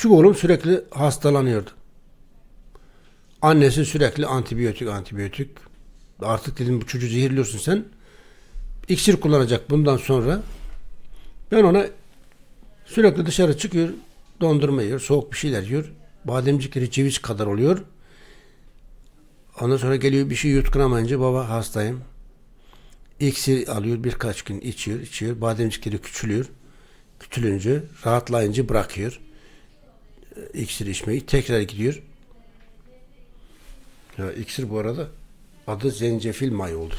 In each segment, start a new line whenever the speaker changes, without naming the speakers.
Küçük oğlum sürekli hastalanıyordu. Annesi sürekli antibiyotik antibiyotik. Artık dedim bu çocuğu zehirliyorsun sen. İksir kullanacak bundan sonra. Ben ona sürekli dışarı çıkıyor. Dondurma yiyor. Soğuk bir şeyler yiyor. Bademcikleri ceviz kadar oluyor. Ondan sonra geliyor bir şey yutkunamayınca baba hastayım. İksir alıyor birkaç gün içiyor içiyor. Bademcikleri küçülüyor. Küçülünce rahatlayınca bırakıyor iksir içmeyi tekrar gidiyor. Ya iksir bu arada adı zencefil mayı oldu.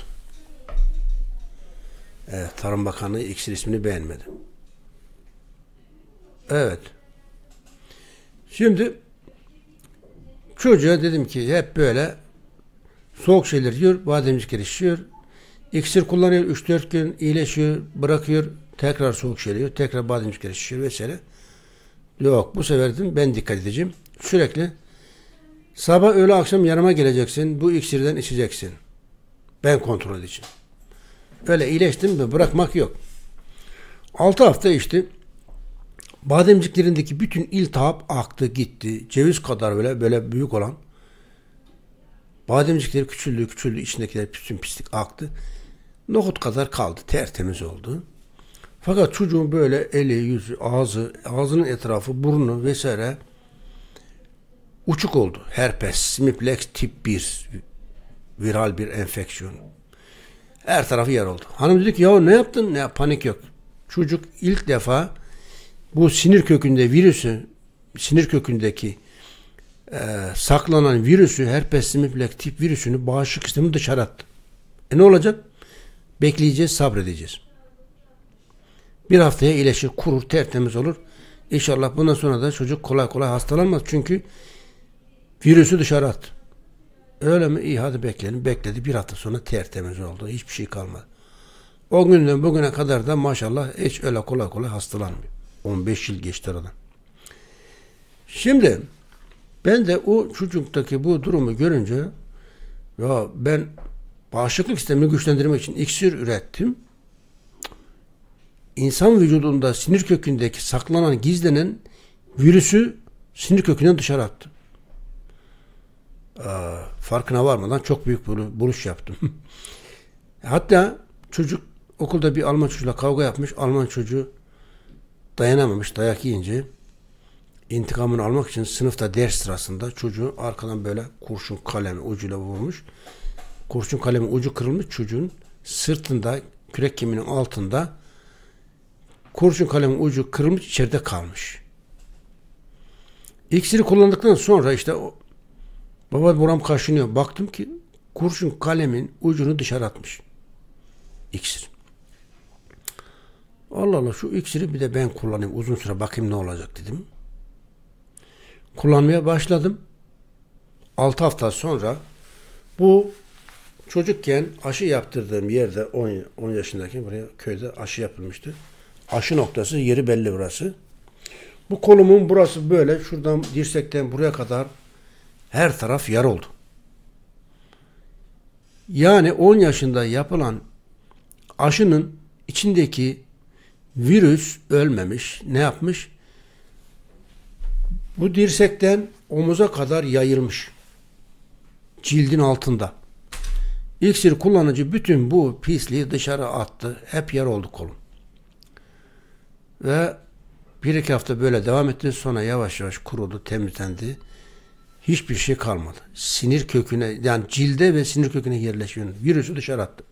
Evet, Tarım Bakanı iksir ismini beğenmedi. Evet. Şimdi çocuğa dedim ki hep böyle soğuk şeyler yiyor, bademcik gelişiyor. İksir kullanıyor 3-4 gün iyileşiyor, bırakıyor. Tekrar soğuk şeyler yiyor, tekrar bademcik gelişiyor vesaire. Yok bu sefer dedim ben dikkat edeceğim. Sürekli sabah öğle akşam yanıma geleceksin. Bu iksirden içeceksin. Ben kontrol edeceğim. Öyle iyileştim de bırakmak yok. Altı hafta içti. Bademciklerindeki bütün iltihap aktı gitti. Ceviz kadar böyle böyle büyük olan. Bademcikleri küçüldü küçüldü içindekiler bütün pislik aktı. Nohut kadar kaldı tertemiz oldu. Fakat çocuğun böyle eli, yüzü, ağzı, ağzının etrafı, burnu vesaire uçuk oldu. Herpes, simiplex tip 1 viral bir enfeksiyon. Her tarafı yer oldu. Hanım dedi ki ya ne yaptın? Ne panik yok. Çocuk ilk defa bu sinir kökünde virüsü, sinir kökündeki e, saklanan virüsü, herpes simiplex tip virüsünü bağışıklık sistemi dışarı attı. E ne olacak? Bekleyeceğiz, sabredeceğiz. Bir haftaya iyileşir, kurur, tertemiz olur. İnşallah bundan sonra da çocuk kolay kolay hastalanmaz. Çünkü virüsü dışarı at. Öyle mi? İyi hadi bekleyelim. Bekledi. Bir hafta sonra tertemiz oldu. Hiçbir şey kalmadı. O günden bugüne kadar da maşallah hiç öyle kolay kolay hastalanmıyor. 15 yıl geçti aradan. Şimdi ben de o çocuktaki bu durumu görünce ya ben bağışıklık sistemini güçlendirmek için iksir ürettim insan vücudunda sinir kökündeki saklanan, gizlenen virüsü sinir kökünden dışarı attı. Aa, farkına varmadan çok büyük bir buluş yaptım. Hatta çocuk okulda bir Alman çocukla kavga yapmış. Alman çocuğu dayanamamış dayak yiyince intikamını almak için sınıfta ders sırasında çocuğu arkadan böyle kurşun kalem ucuyla vurmuş. Kurşun kalemin ucu kırılmış çocuğun sırtında kürek kemiğinin altında kurşun kalemin ucu kırılmış içeride kalmış. İksiri kullandıktan sonra işte o, baba buram kaşınıyor. Baktım ki kurşun kalemin ucunu dışarı atmış. İksir. Allah Allah şu iksiri bir de ben kullanayım uzun süre bakayım ne olacak dedim. Kullanmaya başladım. 6 hafta sonra bu çocukken aşı yaptırdığım yerde 10, 10 yaşındayken buraya köyde aşı yapılmıştı. Aşı noktası yeri belli burası. Bu kolumun burası böyle şuradan dirsekten buraya kadar her taraf yar oldu. Yani 10 yaşında yapılan aşının içindeki virüs ölmemiş. Ne yapmış? Bu dirsekten omuza kadar yayılmış. Cildin altında. İksir kullanıcı bütün bu pisliği dışarı attı. Hep yer oldu kolum. Ve bir iki hafta böyle devam etti. Sonra yavaş yavaş kurudu, temizlendi. Hiçbir şey kalmadı. Sinir köküne, yani cilde ve sinir köküne yerleşiyor. Virüsü dışarı attı.